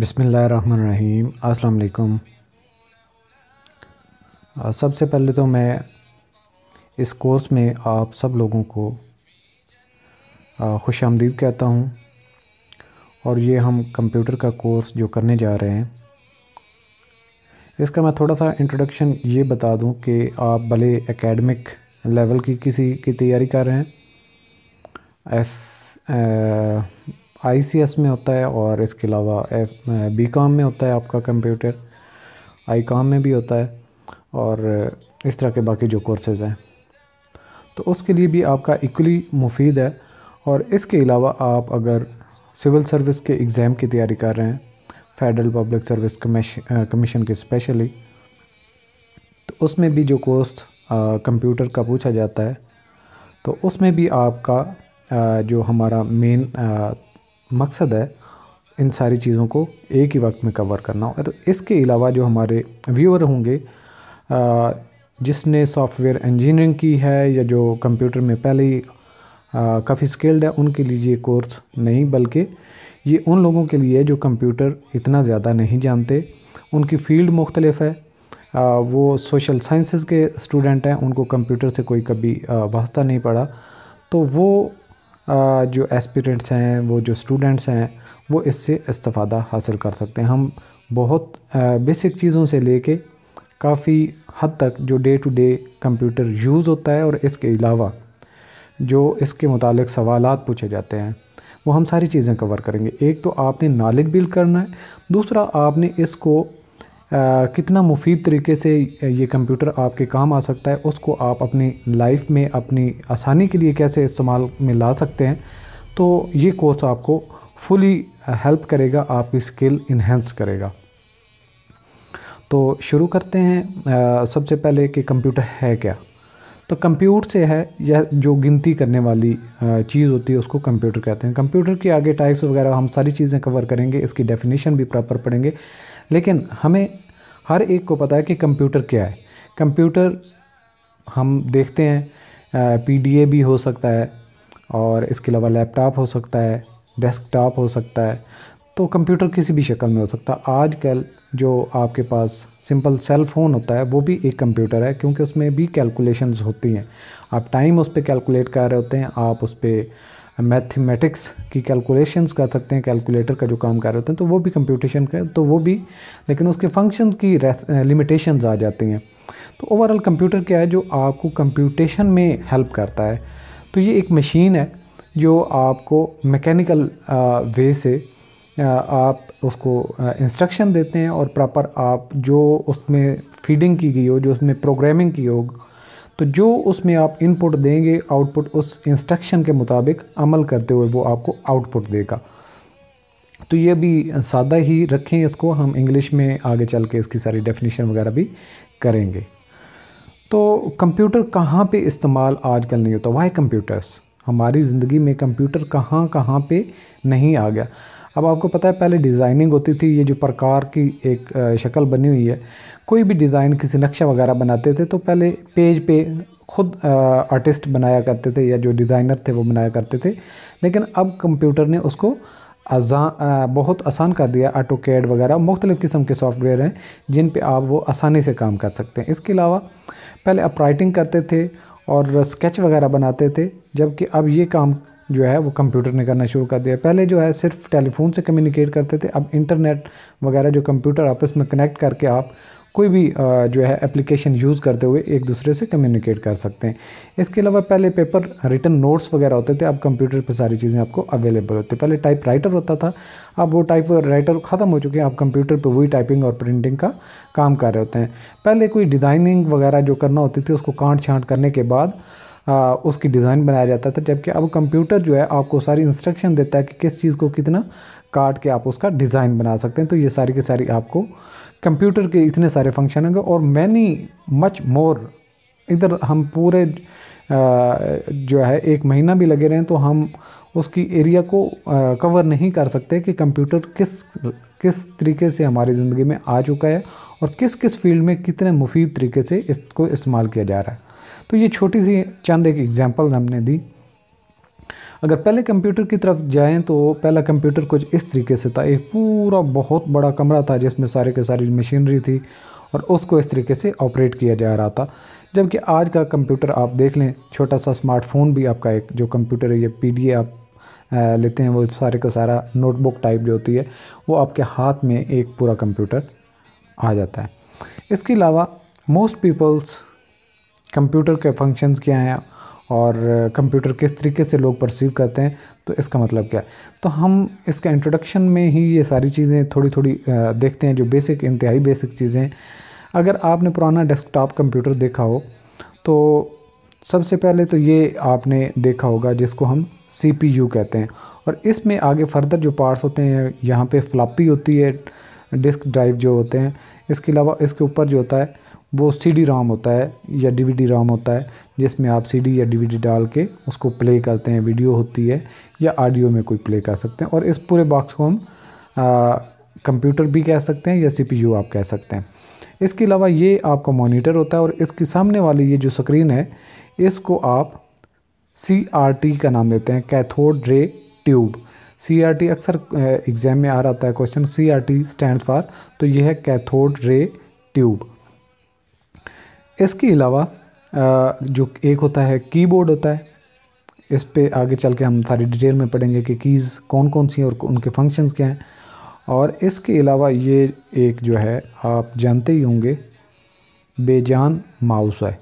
बिसमीम् अल्लाम सबसे पहले तो मैं इस कोर्स में आप सब लोगों को खुश आमदीद कहता हूँ और ये हम कंप्यूटर का कोर्स जो करने जा रहे हैं इसका मैं थोड़ा सा इंट्रोडक्शन ये बता दूँ कि आप भले एकेडमिक लेवल की किसी की तैयारी कर रहे हैं एफ़ आई में होता है और इसके अलावा बी कॉम में होता है आपका कंप्यूटर आई कॉम में भी होता है और इस तरह के बाकी जो कोर्सेज़ हैं तो उसके लिए भी आपका इक्वली मुफीद है और इसके अलावा आप अगर सिविल सर्विस के एग्ज़ाम की तैयारी कर रहे हैं फेडरल पब्लिक सर्विस कमीशन के स्पेशली तो उसमें भी जो कोर्स कंप्यूटर का पूछा जाता है तो उसमें भी आपका आ, जो हमारा मेन मकसद है इन सारी चीज़ों को एक ही वक्त में कवर करना और इसके अलावा जो हमारे व्यूअर होंगे जिसने सॉफ्टवेयर इंजीनियरिंग की है या जो कंप्यूटर में पहले ही काफ़ी स्किल्ड है उनके लिए ये कोर्स नहीं बल्कि ये उन लोगों के लिए है जो कंप्यूटर इतना ज़्यादा नहीं जानते उनकी फ़ील्ड मुख्तलिफ है आ, वो सोशल साइंसेस के स्टूडेंट हैं उनको कंप्यूटर से कोई कभी वास्ता नहीं पड़ा तो वो जो एस्पिरेंट्स हैं वो जो स्टूडेंट्स हैं वो इससे इस्तफ़ादा हासिल कर सकते हैं हम बहुत बेसिक चीज़ों से लेके काफ़ी हद तक जो day to day computer use होता है और इसके अलावा जो इसके मुतालिक सवाल पूछे जाते हैं वो हम सारी चीज़ें कवर करेंगे एक तो आपने नॉलेज बिल्ड करना है दूसरा आपने इसको कितना मुफीद तरीके से ये कंप्यूटर आपके काम आ सकता है उसको आप अपनी लाइफ में अपनी आसानी के लिए कैसे इस्तेमाल में ला सकते हैं तो ये कोर्स आपको फुली हेल्प करेगा आपकी स्किल इन्हेंस करेगा तो शुरू करते हैं आ, सबसे पहले कि कंप्यूटर है क्या तो कंप्यूटर से है यह जो गिनती करने वाली चीज़ होती है उसको कंप्यूटर कहते हैं कंप्यूटर के आगे टाइप्स वगैरह हम सारी चीज़ें कवर करेंगे इसकी डेफिनेशन भी प्रॉपर पढ़ेंगे लेकिन हमें हर एक को पता है कि कंप्यूटर क्या है कंप्यूटर हम देखते हैं पी भी हो सकता है और इसके अलावा लैपटॉप हो सकता है डेस्कटॉप हो सकता है तो कंप्यूटर किसी भी शक्ल में हो सकता है आजकल जो आपके पास सिंपल सेल फ़ोन होता है वो भी एक कंप्यूटर है क्योंकि उसमें भी कैलकुलेशंस होती हैं आप टाइम उस पर कैलकुलेट कर रहे होते हैं आप उस पर मैथमेटिक्स की कैलकुलेशंस कर सकते हैं कैलकुलेटर का जो काम कर रहे होते हैं तो वो भी कंप्यूटेशन का तो वो भी लेकिन उसके फंक्शंस की लिमिटेशंस आ जाती हैं तो ओवरऑल कंप्यूटर क्या है जो आपको कंप्यूटेशन में हेल्प करता है तो ये एक मशीन है जो आपको मैकेनिकल वे से आप उसको इंस्ट्रक्शन देते हैं और प्रॉपर आप जो उसमें फीडिंग की गई हो जो उसमें प्रोग्रामिंग की हो तो जो उसमें आप इनपुट देंगे आउटपुट उस इंस्ट्रक्शन के मुताबिक अमल करते हुए वो आपको आउटपुट देगा तो ये भी सादा ही रखें इसको हम इंग्लिश में आगे चल के इसकी सारी डेफिनेशन वगैरह भी करेंगे तो कंप्यूटर कहाँ पे इस्तेमाल आजकल नहीं होता वाई कंप्यूटर्स हमारी ज़िंदगी में कंप्यूटर कहाँ कहाँ पे नहीं आ गया अब आपको पता है पहले डिज़ाइनिंग होती थी ये जो प्रकार की एक शक्ल बनी हुई है कोई भी डिज़ाइन किसी नक्शा वगैरह बनाते थे तो पहले पेज पे खुद आर्टिस्ट बनाया करते थे या जो डिज़ाइनर थे वो बनाया करते थे लेकिन अब कंप्यूटर ने उसको आजा बहुत आसान कर दिया ऑटो कैड वगैरह मुख्तलिफ़ किस्म के सॉफ्टवेयर हैं जिन पे आप वो आसानी से काम कर सकते हैं इसके अलावा पहले आप राइटिंग करते थे और स्केच वगैरह बनाते थे जबकि अब ये काम जो है वो कंप्यूटर ने करना शुरू कर दिया पहले जो है सिर्फ टेलीफोन से कम्युनिकेट करते थे अब इंटरनेट वगैरह जो कंप्यूटर आपस में कनेक्ट करके आप कोई भी जो है एप्लीकेशन यूज़ करते हुए एक दूसरे से कम्युनिकेट कर सकते हैं इसके अलावा पहले पेपर रिटर्न नोट्स वगैरह होते थे अब कंप्यूटर पर सारी चीज़ें आपको अवेलेबल होती पहले टाइप राइटर होता था अब वो टाइप राइटर ख़त्म हो चुके हैं आप कंप्यूटर पर वही टाइपिंग और प्रिंटिंग का काम कर रहे होते हैं पहले कोई डिज़ाइनिंग वगैरह जो करना होती थी उसको काट छाँट करने के बाद उसकी डिज़ाइन बनाया जाता था जबकि अब कंप्यूटर जो है आपको सारी इंस्ट्रक्शन देता है कि किस चीज़ को कितना काट के आप उसका डिज़ाइन बना सकते हैं तो ये सारी के सारी आपको कंप्यूटर के इतने सारे फंक्शन होंगे और मैनी मच मोर इधर हम पूरे जो है एक महीना भी लगे रहें तो हम उसकी एरिया को कवर नहीं कर सकते कि कंप्यूटर किस किस तरीके से हमारी ज़िंदगी में आ चुका है और किस किस फील्ड में कितने मुफीद तरीके से इसको इस्तेमाल किया जा रहा है तो ये छोटी सी चंद एक एग्ज़ाम्पल हमने दी अगर पहले कंप्यूटर की तरफ जाएं तो पहला कंप्यूटर कुछ इस तरीके से था एक पूरा बहुत बड़ा कमरा था जिसमें सारे के सारी मशीनरी थी और उसको इस तरीके से ऑपरेट किया जा रहा था जबकि आज का कंप्यूटर आप देख लें छोटा सा स्मार्टफोन भी आपका एक जो कंप्यूटर है ये पी आप लेते हैं वो सारे का सारा नोटबुक टाइप जो होती है वो आपके हाथ में एक पूरा कंप्यूटर आ जाता है इसके अलावा मोस्ट पीपल्स कंप्यूटर के फंक्शंस क्या हैं और कंप्यूटर किस तरीके से लोग परसीव करते हैं तो इसका मतलब क्या है तो हम इसके इंट्रोडक्शन में ही ये सारी चीज़ें थोड़ी थोड़ी देखते हैं जो बेसिक इंतहाई बेसिक चीज़ें अगर आपने पुराना डेस्कटॉप कंप्यूटर देखा हो तो सबसे पहले तो ये आपने देखा होगा जिसको हम सी कहते हैं और इसमें आगे फर्दर जो पार्ट्स होते हैं यहाँ पे फ्लॉपी होती है डिस्क ड्राइव जो होते हैं इसके अलावा इसके ऊपर जो होता है वो सी डी राम होता है या डी वी डी राम होता है जिसमें आप सी डी या डी वी डी डाल के उसको प्ले करते हैं वीडियो होती है या ऑडियो में कोई प्ले कर सकते हैं और इस पूरे बॉक्स को हम कंप्यूटर भी कह सकते हैं या सी पी यू आप कह सकते हैं इसके अलावा ये आपका मॉनिटर होता है और इसके सामने वाली ये जो स्क्रीन है इसको आप सी का नाम देते हैं कैथोड रे ट्यूब सी अक्सर एग्ज़ाम में आ रहा है question C R T stand for तो ये है कैथोड रे ट्यूब इसके अलावा जो एक होता है कीबोर्ड होता है इस पर आगे चल के हम सारी डिटेल में पढ़ेंगे कि कीज़ कौन कौन सी हैं और उनके फंक्शंस क्या हैं और इसके अलावा ये एक जो है आप जानते ही होंगे बेजान माउस है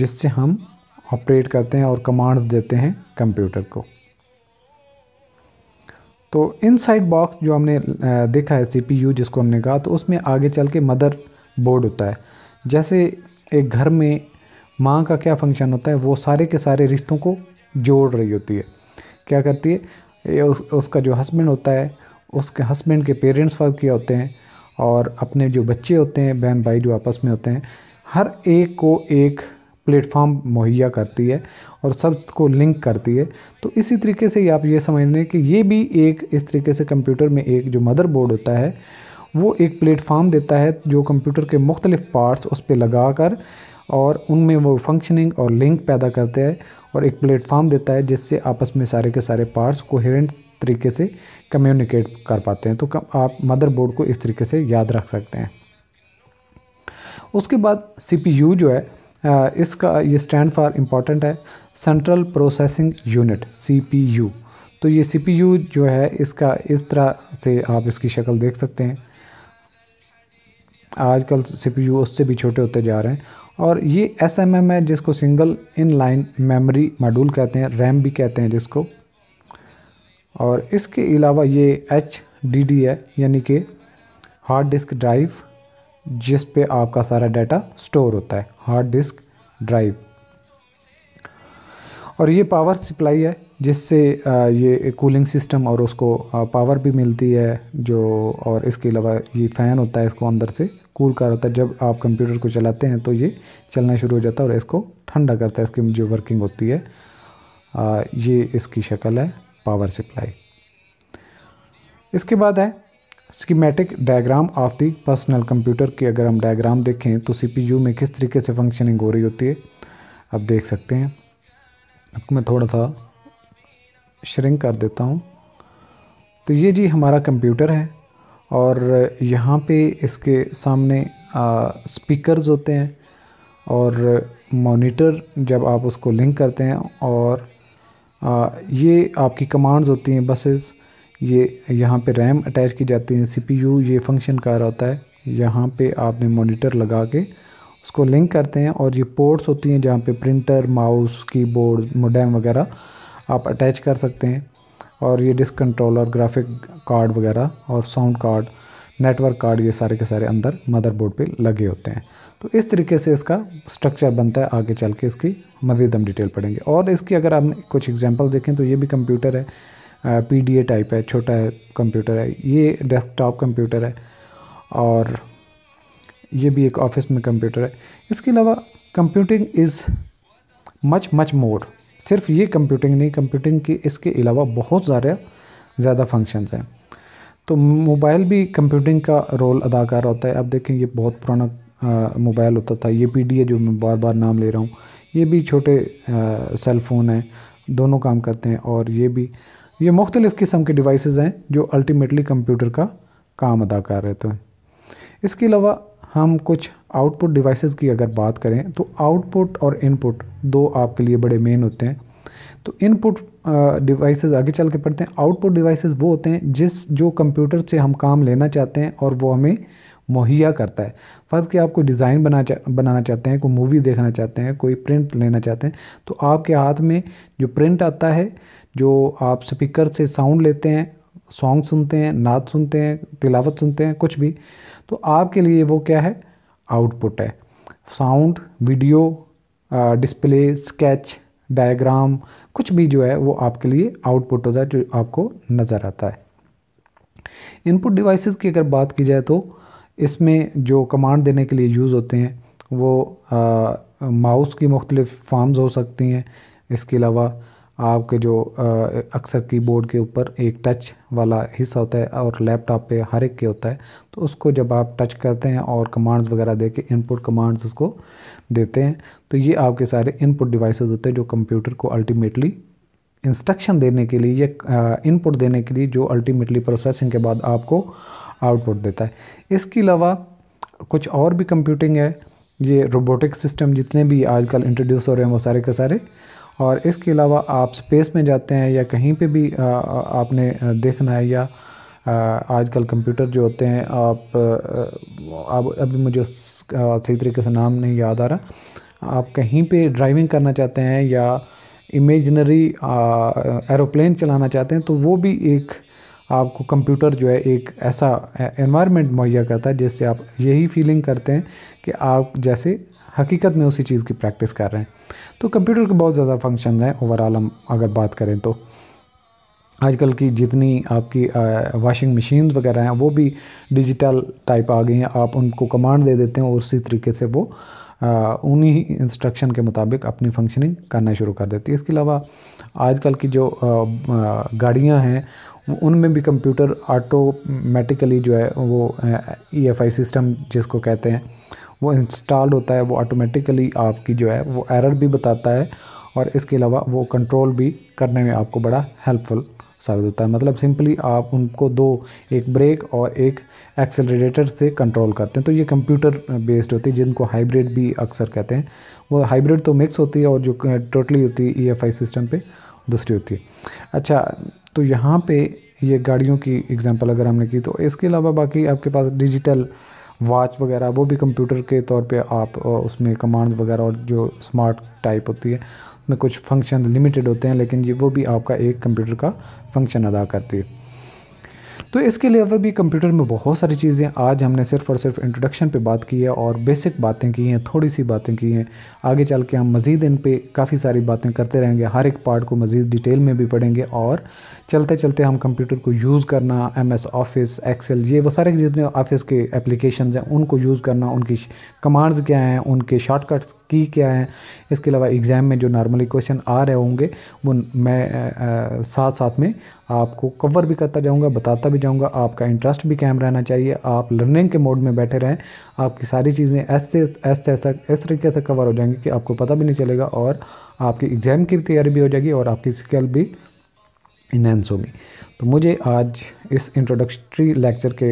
जिससे हम ऑपरेट करते हैं और कमांड्स देते हैं कंप्यूटर को तो इनसाइड बॉक्स जो हमने देखा है सीपीयू जिसको हमने कहा तो उसमें आगे चल के मदर बोर्ड होता है जैसे एक घर में माँ का क्या फंक्शन होता है वो सारे के सारे रिश्तों को जोड़ रही होती है क्या करती है उस, उसका जो हस्बैंड होता है उसके हस्बैंड के पेरेंट्स वर्क किए होते हैं और अपने जो बच्चे होते हैं बहन भाई जो आपस में होते हैं हर एक को एक प्लेटफॉर्म मुहैया करती है और सबको लिंक करती है तो इसी तरीके से आप ये समझ लें कि ये भी एक इस तरीके से कंप्यूटर में एक जो मदरबोर्ड होता है वो एक प्लेटफॉर्म देता है जो कंप्यूटर के मुख्तलिफ पार्ट्स उस पर लगा कर और उनमें वो फंक्शनिंग और लिंक पैदा करते हैं और एक प्लेटफॉर्म देता है जिससे आपस में सारे के सारे पार्ट्स कोहेरेंट तरीके से कम्युनिकेट कर पाते हैं तो आप मदरबोर्ड को इस तरीके से याद रख सकते हैं उसके बाद सीपीयू जो है इसका ये स्टैंड फॉर इम्पॉर्टेंट है सेंट्रल प्रोसेसिंग यूनिट सीपीयू तो ये सीपीयू जो है इसका इस तरह से आप इसकी शक्ल देख सकते हैं आजकल सीपीयू उससे भी छोटे होते जा रहे हैं और ये एसएमएम है जिसको single in line memory module कहते हैं रैम भी कहते हैं जिसको और इसके अलावा ये एच डी डी है यानी कि हार्ड डिस्क ड्राइव जिस पे आपका सारा डाटा स्टोर होता है हार्ड डिस्क ड्राइव और ये पावर सप्लाई है जिससे ये कूलिंग सिस्टम और उसको पावर भी मिलती है जो और इसके अलावा ये फ़ैन होता है इसको अंदर से कूल कर होता है जब आप कंप्यूटर को चलाते हैं तो ये चलना शुरू हो जाता है और इसको ठंडा करता है इसकी जो वर्किंग होती है ये इसकी शक्ल है पावर सप्लाई इसके बाद है schematic diagram of the personal computer की अगर हम डायग्राम देखें तो सीपीयू में किस तरीके से फंक्शनिंग हो रही होती है आप देख सकते हैं आपको मैं थोड़ा सा श्रिंक कर देता हूँ तो ये जी हमारा कंप्यूटर है और यहाँ पे इसके सामने स्पीकर्स होते हैं और मॉनिटर जब आप उसको लिंक करते हैं और ये आपकी कमांड्स होती हैं बसेस ये यहाँ पे रैम अटैच की जाती हैं सीपीयू ये फंक्शन कर रहा होता है यहाँ पे आपने मॉनिटर लगा के उसको लिंक करते हैं और ये पोर्ट्स होती हैं जहाँ पे प्रिंटर माउस कीबोर्ड मोडेम वगैरह आप अटैच कर सकते हैं और ये डिस्क कंट्रोलर ग्राफिक कार्ड वगैरह और साउंड कार्ड नेटवर्क कार्ड ये सारे के सारे अंदर मदरबोर्ड पे लगे होते हैं तो इस तरीके से इसका स्ट्रक्चर बनता है आगे चल के इसकी मज़ीद हम डिटेल पढ़ेंगे और इसकी अगर हम कुछ एग्जांपल देखें तो ये भी कंप्यूटर है पीडीए टाइप है छोटा है कंप्यूटर है ये डेस्कटॉप कंप्यूटर है और ये भी एक ऑफिस में कंप्यूटर है इसके अलावा computing is much much more सिर्फ ये कंप्यूटिंग नहीं कंप्यूटिंग की इसके अलावा बहुत सारे ज़्यादा फंक्शंस हैं तो मोबाइल भी कंप्यूटिंग का रोल अदा कर रहा होता है आप देखें ये बहुत पुराना मोबाइल होता था ये पी जो मैं बार बार नाम ले रहा हूँ ये भी छोटे सेल फ़ोन हैं दोनों काम करते हैं और ये भी ये मुख्तलिफ़ किस्म के डिवाइस हैं जो अल्टीमेटली कंप्यूटर का काम अदा कर रहे थे इसके अलावा हम कुछ आउटपुट डिवाइस की अगर बात करें तो आउटपुट और इनपुट दो आपके लिए बड़े मेन होते हैं तो इनपुट डिवाइसेस आगे चल के पढ़ते हैं आउटपुट डिवाइसेस वो होते हैं जिस जो कंप्यूटर से हम काम लेना चाहते हैं और वो हमें मुहैया करता है फर्ज कि आप कोई डिज़ाइन बना चा, बनाना चाहते हैं कोई मूवी देखना चाहते हैं कोई प्रिंट लेना चाहते हैं तो आपके हाथ में जो प्रिंट आता है जो आप स्पीकर से साउंड लेते हैं सॉन्ग सुनते हैं नात सुनते हैं तिलावत सुनते हैं कुछ भी तो आपके लिए वो क्या है आउटपुट है sound video display sketch diagram कुछ भी जो है वो आपके लिए आउटपुट होता है जो आपको नज़र आता है इनपुट डिवाइसेस की अगर बात की जाए तो इसमें जो कमांड देने के लिए यूज़ होते हैं वो माउस की मुख्तलिफ फार्म्स हो सकती हैं इसके अलावा आपके जो अक्सर कीबोर्ड के ऊपर एक टच वाला हिस्सा होता है और लैपटॉप पे हर एक के होता है तो उसको जब आप टच करते हैं और कमांड्स वगैरह दे के इनपुट कमांड्स उसको देते हैं तो ये आपके सारे इनपुट डिवाइसेस होते हैं जो कंप्यूटर को अल्टीमेटली इंस्ट्रक्शन देने के लिए या इनपुट देने के लिए जो अल्टीमेटली प्रोसेसिंग के बाद आपको आउटपुट देता है इसके अलावा कुछ और भी कंप्यूटिंग है ये रोबोटिक सिस्टम जितने भी आजकल इंट्रोड्यूस हो रहे हैं वो सारे के सारे और इसके अलावा आप स्पेस में जाते हैं या कहीं पे भी आ, आपने देखना है या आजकल कंप्यूटर जो होते हैं आप अब अभी मुझे सही तरीके से नाम नहीं याद आ रहा आप कहीं पे ड्राइविंग करना चाहते हैं या इमेजनरी एरोप्लेन चलाना चाहते हैं तो वो भी एक आपको कंप्यूटर जो है एक ऐसा एनवायरनमेंट मुहैया करता है जिससे आप यही फीलिंग करते हैं कि आप जैसे हकीकत में उसी चीज़ की प्रैक्टिस कर रहे हैं तो कंप्यूटर के बहुत ज़्यादा फंक्शन हैं ओवरऑल हम अगर बात करें तो आजकल की जितनी आपकी वॉशिंग मशीन वगैरह हैं वो भी डिजिटल टाइप आ गई हैं आप उनको कमांड दे देते हैं और उसी तरीके से वो उन्हीं इंस्ट्रक्शन के मुताबिक अपनी फंक्शनिंग करना शुरू कर देती है इसके अलावा आजकल की जो गाड़ियां हैं उनमें भी कंप्यूटर ऑटोमेटिकली जो है वो ई एफ आई सिस्टम जिसको कहते हैं वो इंस्टॉल होता है वो ऑटोमेटिकली आपकी जो है वो एरर भी बताता है और इसके अलावा वो कंट्रोल भी करने में आपको बड़ा हेल्पफुल साबित होता है मतलब सिंपली आप उनको दो एक ब्रेक और एक एक्सेलरेटर से कंट्रोल करते हैं तो ये कंप्यूटर बेस्ड होती है जिनको हाइब्रिड भी अक्सर कहते हैं वो हाइब्रिड तो मिक्स होती है और जो टोटली होती है ईएफआई e सिस्टम पे दूसरी होती है अच्छा तो यहाँ पे ये गाड़ियों की एग्जांपल अगर हमने की तो इसके अलावा बाकी आपके पास डिजिटल वॉच वगैरह वो भी कंप्यूटर के तौर पे आप उसमें कमांड वगैरह और जो स्मार्ट टाइप होती है उसमें कुछ फंक्शन लिमिटेड होते हैं लेकिन ये वो भी आपका एक कंप्यूटर का फंक्शन अदा करती है तो इसके अलावा भी कंप्यूटर में बहुत सारी चीज़ें आज हमने सिर्फ और सिर्फ इंट्रोडक्शन पे बात की है और बेसिक बातें की हैं थोड़ी सी बातें की हैं आगे चल के हम मज़ीद इन पर काफ़ी सारी बातें करते रहेंगे हर एक पार्ट को मज़ीद डिटेल में भी पढ़ेंगे और चलते चलते हम कंप्यूटर को यूज़ करना एम एस ऑफिस एक्सेल ये वो सारे जितने ऑफिस के एप्लीकेशन हैं उनको यूज़ करना उनकी कमांड्स क्या हैं उनके शॉर्टकट्स की क्या हैं इसके अलावा एग्ज़ाम में जो नॉर्मली क्वेश्चन आ रहे होंगे वो मैं आ, साथ साथ में आपको कवर भी करता जाऊँगा बताता भी जाऊँगा आपका इंटरेस्ट भी कैम रहना चाहिए आप लर्निंग के मोड में बैठे रहें आपकी सारी चीज़ें ऐसे ऐसे ऐसा इस तरीके से कवर हो जाएंगी कि आपको पता भी नहीं चलेगा और आपकी एग्ज़ाम की तैयारी भी हो जाएगी और आपकी स्किल भी इन्हेंस होगी तो मुझे आज इस इंट्रोडक्टरी लेक्चर के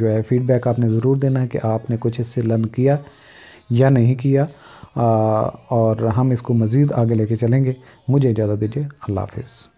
जो है फीडबैक आपने ज़रूर देना है कि आपने कुछ इससे लर्न किया या नहीं किया और हम इसको मज़ीद आगे लेके चलेंगे मुझे इजाज़त दीजिए अल्लाह हाफिज़